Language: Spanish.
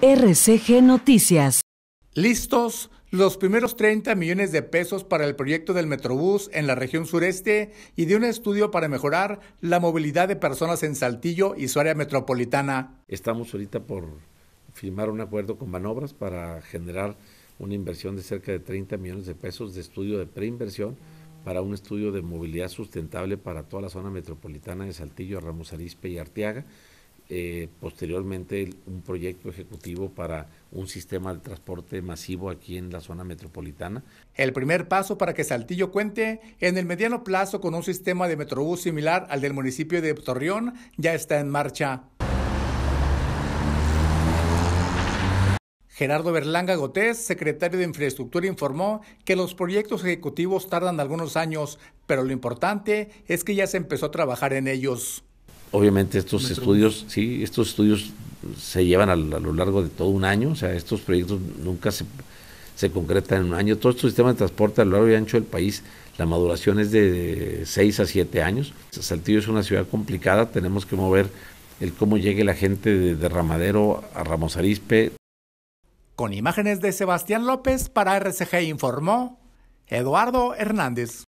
RCG Noticias. ¿Listos? Los primeros 30 millones de pesos para el proyecto del Metrobús en la región sureste y de un estudio para mejorar la movilidad de personas en Saltillo y su área metropolitana. Estamos ahorita por firmar un acuerdo con Manobras para generar una inversión de cerca de 30 millones de pesos de estudio de preinversión para un estudio de movilidad sustentable para toda la zona metropolitana de Saltillo, Ramos Arizpe y Arteaga eh, posteriormente un proyecto ejecutivo para un sistema de transporte masivo aquí en la zona metropolitana. El primer paso para que Saltillo cuente en el mediano plazo con un sistema de metrobús similar al del municipio de Torreón ya está en marcha. Gerardo Berlanga Gotés, secretario de Infraestructura, informó que los proyectos ejecutivos tardan algunos años, pero lo importante es que ya se empezó a trabajar en ellos obviamente estos estudios, sí, estos estudios se llevan a, lo largo de todo un año, o sea, estos proyectos nunca se, se concretan en un año. Todo este sistema de transporte a lo largo y ancho del país, la maduración es de 6 a 7 años. Saltillo es una ciudad complicada, tenemos que mover el cómo llegue la gente de, Ramadero a Ramos Arispe. Con imágenes de Sebastián López para RCG informó Eduardo Hernández.